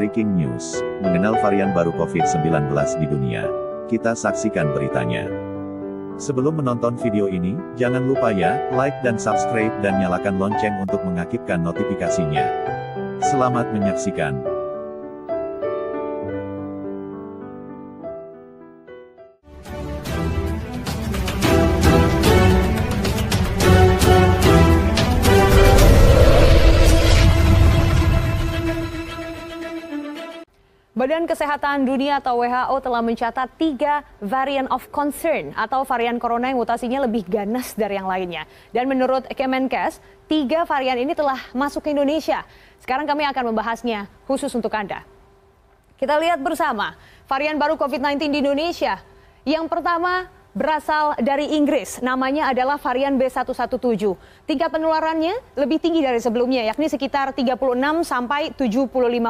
Breaking News, mengenal varian baru COVID-19 di dunia. Kita saksikan beritanya. Sebelum menonton video ini, jangan lupa ya, like dan subscribe dan nyalakan lonceng untuk mengaktifkan notifikasinya. Selamat menyaksikan. Badan Kesehatan Dunia atau WHO telah mencatat tiga varian of concern atau varian corona yang mutasinya lebih ganas dari yang lainnya. Dan menurut Kemenkes, tiga varian ini telah masuk ke Indonesia. Sekarang kami akan membahasnya khusus untuk Anda. Kita lihat bersama varian baru COVID-19 di Indonesia. Yang pertama berasal dari Inggris. Namanya adalah varian B117. Tingkat penularannya lebih tinggi dari sebelumnya, yakni sekitar 36 sampai 75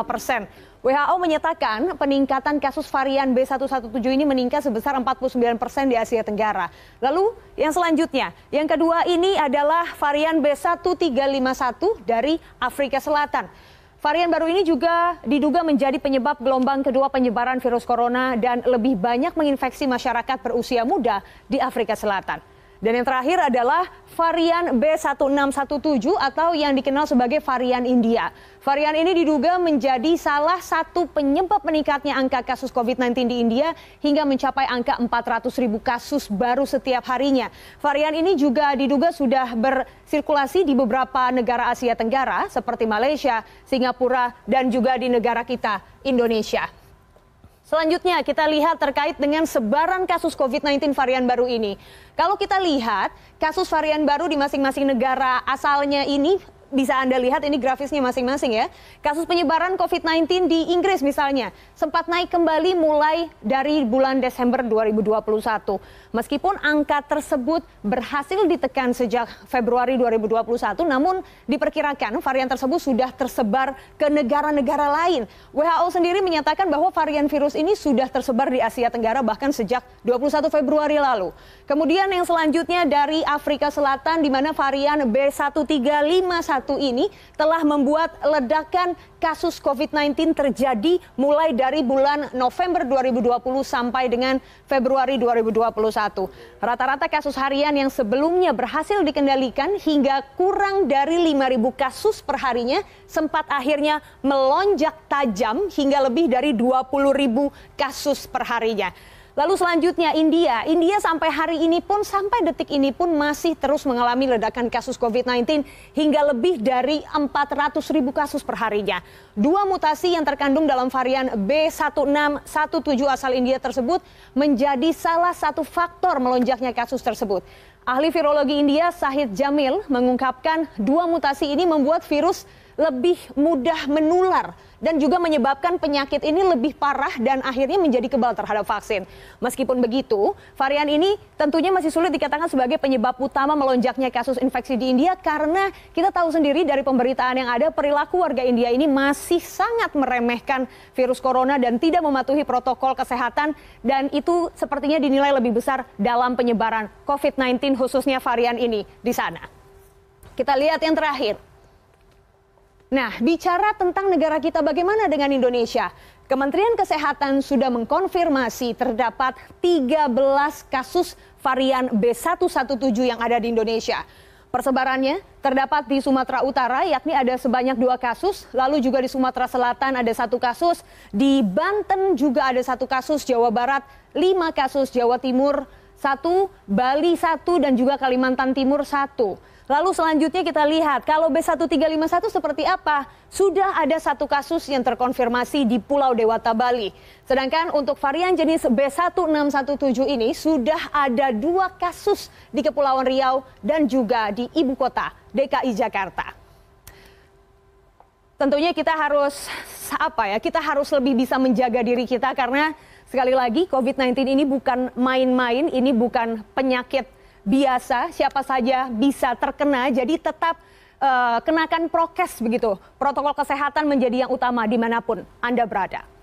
persen. WHO menyatakan peningkatan kasus varian B117 ini meningkat sebesar 49 persen di Asia Tenggara. Lalu yang selanjutnya, yang kedua ini adalah varian B1351 dari Afrika Selatan. Varian baru ini juga diduga menjadi penyebab gelombang kedua penyebaran virus corona dan lebih banyak menginfeksi masyarakat berusia muda di Afrika Selatan. Dan yang terakhir adalah varian B1617 atau yang dikenal sebagai varian India. Varian ini diduga menjadi salah satu penyebab meningkatnya angka kasus COVID-19 di India hingga mencapai angka 400 ribu kasus baru setiap harinya. Varian ini juga diduga sudah bersirkulasi di beberapa negara Asia Tenggara seperti Malaysia, Singapura, dan juga di negara kita, Indonesia. Selanjutnya kita lihat terkait dengan sebaran kasus COVID-19 varian baru ini. Kalau kita lihat kasus varian baru di masing-masing negara asalnya ini bisa Anda lihat ini grafisnya masing-masing ya. Kasus penyebaran COVID-19 di Inggris misalnya sempat naik kembali mulai dari bulan Desember 2021. Meskipun angka tersebut berhasil ditekan sejak Februari 2021, namun diperkirakan varian tersebut sudah tersebar ke negara-negara lain. WHO sendiri menyatakan bahwa varian virus ini sudah tersebar di Asia Tenggara bahkan sejak 21 Februari lalu. Kemudian yang selanjutnya dari Afrika Selatan di mana varian B1351 satu ini telah membuat ledakan kasus COVID-19 terjadi mulai dari bulan November 2020 sampai dengan Februari 2021. Rata-rata kasus harian yang sebelumnya berhasil dikendalikan hingga kurang dari 5.000 kasus perharinya sempat akhirnya melonjak tajam hingga lebih dari 20.000 kasus perharinya. Lalu selanjutnya India. India sampai hari ini pun sampai detik ini pun masih terus mengalami ledakan kasus COVID-19 hingga lebih dari 400 ribu kasus perharinya. Dua mutasi yang terkandung dalam varian B1617 asal India tersebut menjadi salah satu faktor melonjaknya kasus tersebut. Ahli virologi India Sahid Jamil mengungkapkan dua mutasi ini membuat virus lebih mudah menular dan juga menyebabkan penyakit ini lebih parah dan akhirnya menjadi kebal terhadap vaksin. Meskipun begitu, varian ini tentunya masih sulit dikatakan sebagai penyebab utama melonjaknya kasus infeksi di India karena kita tahu sendiri dari pemberitaan yang ada perilaku warga India ini masih sangat meremehkan virus corona dan tidak mematuhi protokol kesehatan dan itu sepertinya dinilai lebih besar dalam penyebaran COVID-19 khususnya varian ini di sana. Kita lihat yang terakhir. Nah, bicara tentang negara kita bagaimana dengan Indonesia? Kementerian Kesehatan sudah mengkonfirmasi terdapat 13 kasus varian B117 yang ada di Indonesia. Persebarannya terdapat di Sumatera Utara yakni ada sebanyak dua kasus, lalu juga di Sumatera Selatan ada satu kasus, di Banten juga ada satu kasus, Jawa Barat lima kasus, Jawa Timur satu, Bali satu, dan juga Kalimantan Timur satu. Lalu selanjutnya kita lihat kalau B1351 seperti apa? Sudah ada satu kasus yang terkonfirmasi di Pulau Dewata Bali. Sedangkan untuk varian jenis B1617 ini sudah ada dua kasus di Kepulauan Riau dan juga di ibu kota DKI Jakarta. Tentunya kita harus apa ya? Kita harus lebih bisa menjaga diri kita karena sekali lagi COVID-19 ini bukan main-main, ini bukan penyakit biasa, siapa saja bisa terkena. Jadi tetap uh, kenakan prokes begitu. Protokol kesehatan menjadi yang utama dimanapun Anda berada.